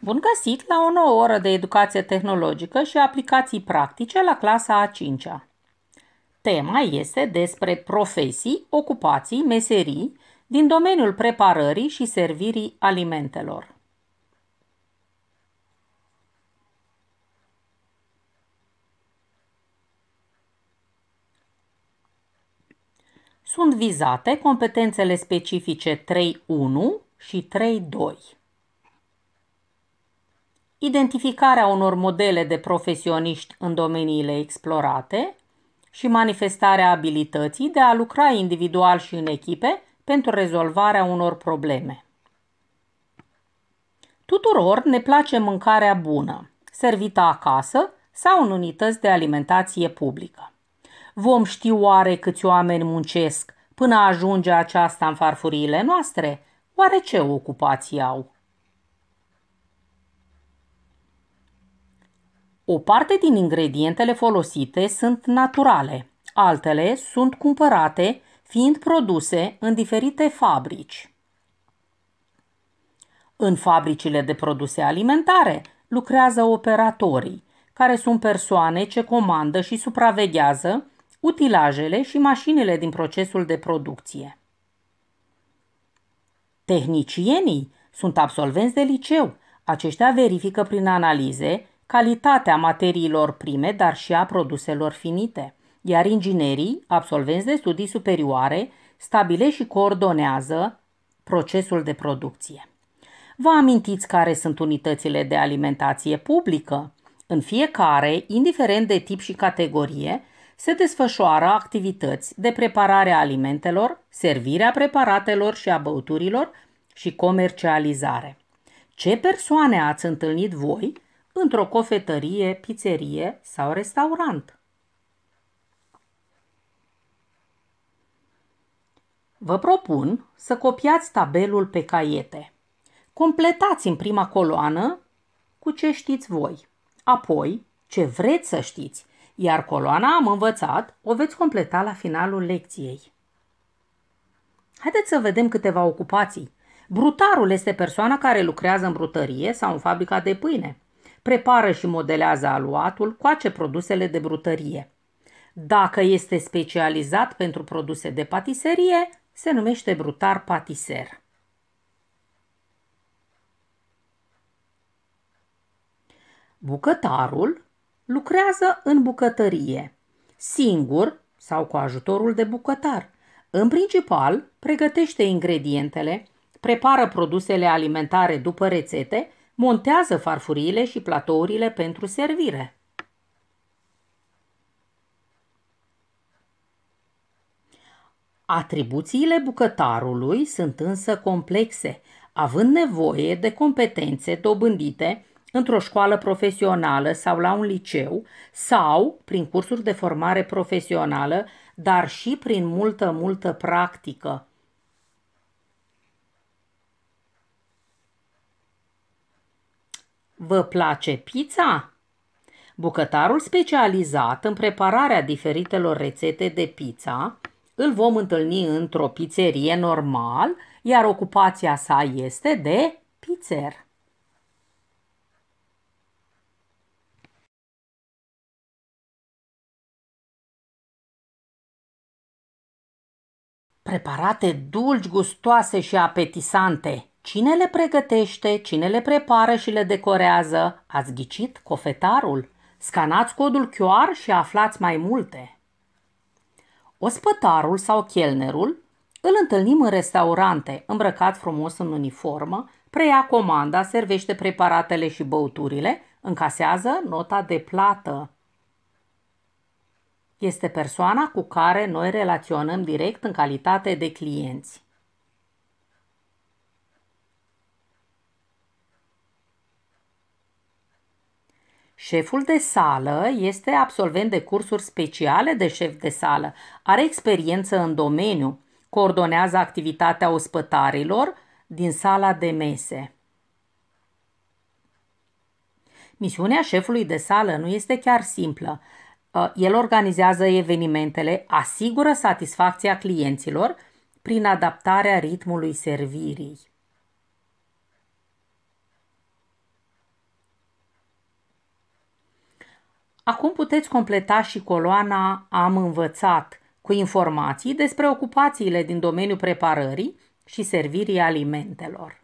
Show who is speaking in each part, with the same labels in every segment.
Speaker 1: Bun găsit la o nouă oră de educație tehnologică și aplicații practice la clasa a 5-a. Tema este despre profesii, ocupații, meserii din domeniul preparării și servirii alimentelor. Sunt vizate competențele specifice 3.1 și 3.2 identificarea unor modele de profesioniști în domeniile explorate și manifestarea abilității de a lucra individual și în echipe pentru rezolvarea unor probleme. Tuturor ne place mâncarea bună, servită acasă sau în unități de alimentație publică. Vom ști oare câți oameni muncesc până ajunge aceasta în farfuriile noastre? Oare ce ocupații au? O parte din ingredientele folosite sunt naturale, altele sunt cumpărate fiind produse în diferite fabrici. În fabricile de produse alimentare lucrează operatorii, care sunt persoane ce comandă și supraveghează utilajele și mașinile din procesul de producție. Tehnicienii sunt absolvenți de liceu. Aceștia verifică prin analize calitatea materiilor prime, dar și a produselor finite. Iar inginerii, absolvenți de studii superioare, stabile și coordonează procesul de producție. Vă amintiți care sunt unitățile de alimentație publică? În fiecare, indiferent de tip și categorie, se desfășoară activități de preparare a alimentelor, servirea preparatelor și a băuturilor și comercializare. Ce persoane ați întâlnit voi într-o cofetărie, pizzerie sau restaurant. Vă propun să copiați tabelul pe caiete. Completați în prima coloană cu ce știți voi, apoi ce vreți să știți, iar coloana am învățat o veți completa la finalul lecției. Haideți să vedem câteva ocupații. Brutarul este persoana care lucrează în brutărie sau în fabrica de pâine prepară și modelează aluatul, coace produsele de brutărie. Dacă este specializat pentru produse de patiserie, se numește brutar patiser. Bucătarul lucrează în bucătărie, singur sau cu ajutorul de bucătar. În principal, pregătește ingredientele, prepară produsele alimentare după rețete montează farfuriile și platourile pentru servire. Atribuțiile bucătarului sunt însă complexe, având nevoie de competențe dobândite într-o școală profesională sau la un liceu sau prin cursuri de formare profesională, dar și prin multă, multă practică. Vă place pizza? Bucătarul specializat în prepararea diferitelor rețete de pizza îl vom întâlni într-o pizzerie normal, iar ocupația sa este de pizzer. Preparate dulci, gustoase și apetisante. Cine le pregătește, cine le prepară și le decorează? Ați ghicit cofetarul? Scanați codul QR și aflați mai multe. Ospătarul sau chelnerul îl întâlnim în restaurante, îmbrăcat frumos în uniformă, preia comanda, servește preparatele și băuturile, încasează nota de plată. Este persoana cu care noi relaționăm direct în calitate de clienți. Șeful de sală este absolvent de cursuri speciale de șef de sală, are experiență în domeniu, coordonează activitatea ospătarilor din sala de mese. Misiunea șefului de sală nu este chiar simplă. Uh, el organizează evenimentele, asigură satisfacția clienților prin adaptarea ritmului servirii. Acum puteți completa și coloana Am învățat cu informații despre ocupațiile din domeniul preparării și servirii alimentelor.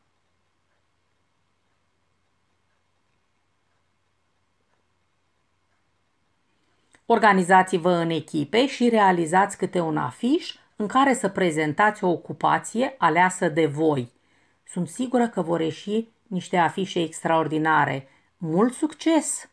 Speaker 1: Organizați-vă în echipe și realizați câte un afiș în care să prezentați o ocupație aleasă de voi. Sunt sigură că vor ieși niște afișe extraordinare. Mult succes!